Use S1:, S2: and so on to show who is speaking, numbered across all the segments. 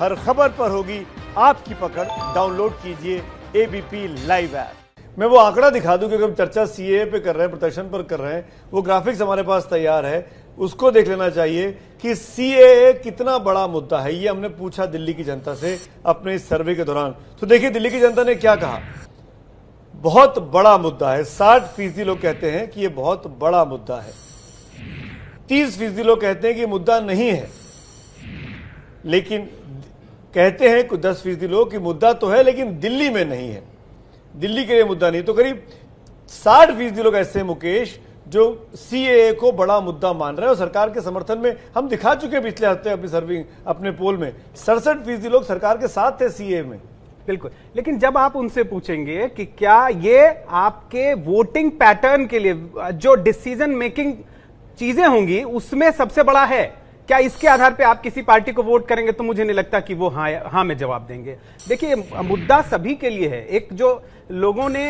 S1: हर खबर पर होगी आपकी पकड़ डाउनलोड कीजिए एबीपी लाइव ऐप मैं वो आंकड़ा दिखा दूं क्योंकि हम चर्चा सीए पे कर रहे हैं प्रदर्शन पर कर रहे हैं वो ग्राफिक्स हमारे पास तैयार है उसको देख लेना चाहिए कि सीएए कितना बड़ा मुद्दा है ये हमने पूछा दिल्ली की जनता से अपने इस सर्वे के दौरान तो देखिए दिल्ली की जनता ने क्या कहा बहुत बड़ा मुद्दा है साठ फीसदी लोग कहते हैं कि यह बहुत बड़ा मुद्दा है तीस फीसदी लोग कहते हैं कि मुद्दा नहीं है लेकिन कहते हैं कुछ दस फीसदी लोग कि मुद्दा तो है लेकिन दिल्ली में नहीं है दिल्ली के लिए मुद्दा नहीं तो करीब साठ फीसदी लोग ऐसे मुकेश जो सी को बड़ा मुद्दा मान रहे हैं और सरकार के समर्थन में हम दिखा चुके हैं पिछले हफ्ते अपनी सर्विंग अपने पोल में सड़सठ
S2: फीसदी लोग सरकार के साथ थे सी में बिल्कुल लेकिन जब आप उनसे पूछेंगे कि क्या ये आपके वोटिंग पैटर्न के लिए जो डिसीजन मेकिंग चीजें होंगी उसमें सबसे बड़ा है क्या इसके आधार पे आप किसी पार्टी को वोट करेंगे तो मुझे नहीं लगता कि वो हाँ हाँ में जवाब देंगे देखिए मुद्दा सभी के लिए है एक जो लोगों ने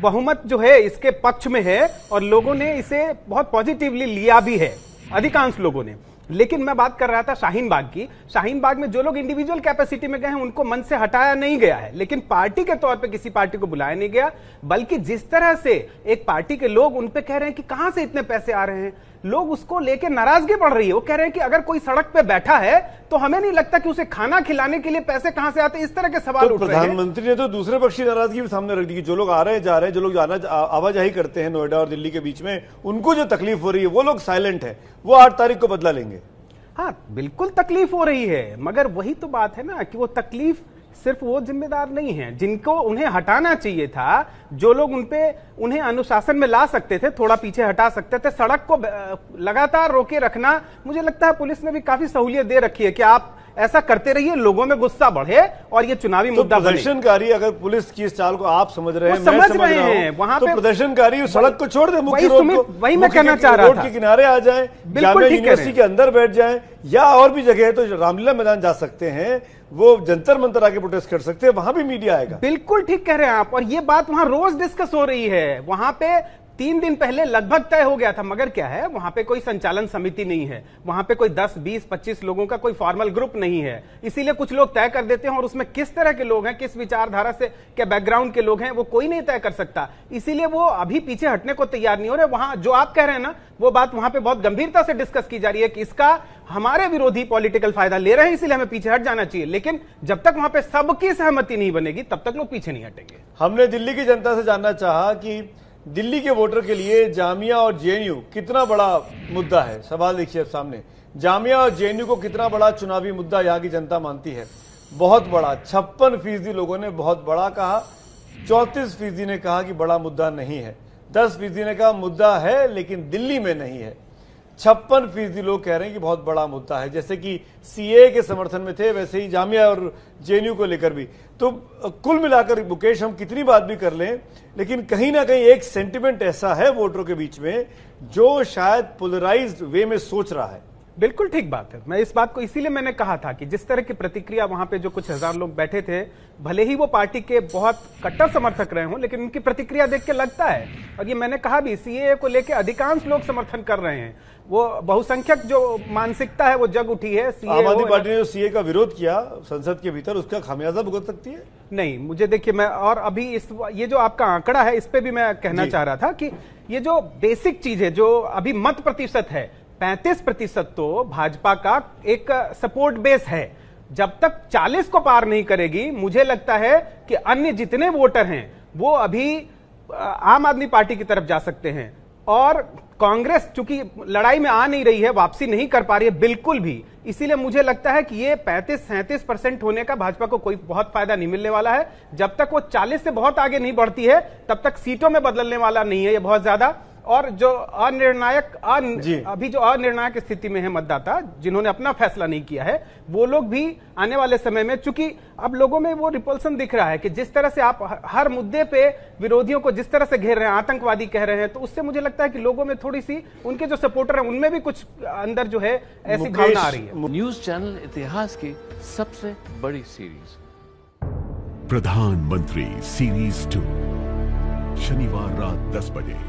S2: बहुमत जो है इसके पक्ष में है और लोगों ने इसे बहुत पॉजिटिवली लिया भी है अधिकांश लोगों ने लेकिन मैं बात कर रहा था शाहीन बाग की शाहीन बाग में जो लोग इंडिविजुअल कैपेसिटी में गए हैं उनको मन से हटाया नहीं गया है लेकिन पार्टी के तौर पे किसी पार्टी को बुलाया नहीं गया बल्कि जिस तरह से एक पार्टी के लोग उन पे कह रहे हैं कि कहां से इतने पैसे आ रहे हैं लोग उसको लेके नाराजगी बढ़ रही है वो कह रहे हैं कि अगर कोई सड़क पे बैठा है तो हमें नहीं लगता कि उसे खाना खिलाने के लिए पैसे कहां से आते इस तरह के सवाल तो प्रधानमंत्री
S1: ने तो दूसरे पक्ष की नाराजगी भी सामने रख दी कि जो लोग आ रहे हैं जा रहे हैं जो लोग आवाजाही करते हैं नोएडा और दिल्ली के बीच में उनको जो तकलीफ हो रही है वो लोग
S2: साइलेंट है वो आठ तारीख को बदला लेंगे हाँ बिल्कुल तकलीफ हो रही है मगर वही तो बात है ना कि वो तकलीफ सिर्फ वो जिम्मेदार नहीं है जिनको उन्हें हटाना चाहिए था जो लोग उनपे उन्हें अनुशासन में ला सकते थे थोड़ा पीछे हटा सकते थे सड़क को लगातार रोके रखना मुझे लगता है पुलिस ने भी काफी सहूलियत दे रखी है कि आप ऐसा करते रहिए लोगों में गुस्सा बढ़े और ये चुनावी तो मुद्दा प्रदर्शनकारी अगर पुलिस की इस चाल को आप समझ रहे हैं समझ, समझ रहे हैं वहां तो
S1: प्रदर्शनकारी सड़क को छोड़ दे मुख्य रोड वही मैं कहना चाह रहा रोड के किनारे आ जाए यूनिवर्सिटी के अंदर बैठ जाए या और भी जगह है तो रामलीला मैदान जा सकते
S2: हैं वो जंतर मंतर आके प्रोटेस्ट कर सकते हैं वहां भी मीडिया आएगा बिल्कुल ठीक कह रहे हैं आप और ये बात वहां रोज डिस्कस हो रही है वहां पे तीन दिन पहले लगभग तय हो गया था मगर क्या है वहां पे कोई संचालन समिति नहीं है वहां पे कोई 10, 20, 25 लोगों का कोई फॉर्मल ग्रुप नहीं है इसीलिए कुछ लोग तय कर देते हैं और उसमें किस तरह के लोग हैं किस विचारधारा से क्या बैकग्राउंड के लोग हैं वो कोई नहीं तय कर सकता इसीलिए वो अभी पीछे हटने को तैयार नहीं हो रहे वहां जो आप कह रहे हैं ना वो बात वहां पर बहुत गंभीरता से डिस्कस की जा रही है कि इसका हमारे विरोधी पॉलिटिकल फायदा ले रहे हैं इसीलिए हमें पीछे हट जाना चाहिए लेकिन जब तक वहां पे सबकी सहमति नहीं बनेगी तब तक लोग पीछे नहीं हटेंगे हमने दिल्ली की
S1: जनता से जानना चाहा कि दिल्ली के वोटर के लिए जामिया और जेएनयू कितना बड़ा मुद्दा है सवाल देखिए अब सामने जामिया और जेएनयू को कितना बड़ा चुनावी मुद्दा यहाँ की जनता मानती है बहुत बड़ा छप्पन फीसदी लोगों ने बहुत बड़ा कहा चौंतीस फीसदी ने कहा कि बड़ा मुद्दा नहीं है दस फीसदी ने कहा मुद्दा है लेकिन दिल्ली में नहीं है छप्पन फीसदी लोग कह रहे हैं कि बहुत बड़ा मुद्दा है जैसे कि सीए के समर्थन में थे वैसे ही जामिया और जेएनयू को लेकर भी तो कुल मिलाकर मुकेश हम कितनी बात भी कर लें लेकिन कहीं ना कहीं एक सेंटिमेंट ऐसा है वोटरों के बीच में जो शायद
S2: पोलराइज्ड वे में सोच रहा है बिल्कुल ठीक बात है मैं इस बात को इसीलिए मैंने कहा था कि जिस तरह की प्रतिक्रिया वहां पे जो कुछ हजार लोग बैठे थे भले ही वो पार्टी के बहुत कट्टर समर्थक रहे हों लेकिन उनकी प्रतिक्रिया देख के लगता है और ये मैंने कहा भी सीए को लेकर अधिकांश लोग समर्थन कर रहे हैं वो बहुसंख्यक जो मानसिकता है वो जग उठी है आम आदमी पार्टी ने जो सीए का विरोध किया संसद के भीतर उसका खामियाजा भुगत सकती है नहीं मुझे देखिए मैं और अभी इस ये जो आपका आंकड़ा है इस पे भी मैं कहना चाह रहा था कि ये जो बेसिक चीज है जो अभी मत प्रतिशत है 35 प्रतिशत तो भाजपा का एक सपोर्ट बेस है जब तक 40 को पार नहीं करेगी मुझे लगता है कि अन्य जितने वोटर हैं वो अभी आम आदमी पार्टी की तरफ जा सकते हैं और कांग्रेस चूंकि लड़ाई में आ नहीं रही है वापसी नहीं कर पा रही है बिल्कुल भी इसीलिए मुझे लगता है कि ये 35 सैंतीस परसेंट होने का भाजपा को कोई बहुत फायदा नहीं मिलने वाला है जब तक वो 40 से बहुत आगे नहीं बढ़ती है तब तक सीटों में बदलने वाला नहीं है ये बहुत ज्यादा और जो अनिर्णायक अन, अभी जो अनिर्णायक स्थिति में है मतदाता जिन्होंने अपना फैसला नहीं किया है वो लोग भी आने वाले समय में चूंकि अब लोगों में वो रिपोल्सन दिख रहा है कि जिस तरह से आप हर मुद्दे पे विरोधियों को जिस तरह से घेर रहे हैं आतंकवादी कह रहे हैं तो उससे मुझे लगता है कि लोगों में थोड़ी सी उनके जो सपोर्टर है उनमें भी कुछ अंदर जो है ऐसी भावना आ रही है न्यूज चैनल इतिहास की सबसे बड़ी सीरीज प्रधानमंत्री सीरीज टू
S1: शनिवार रात दस बजे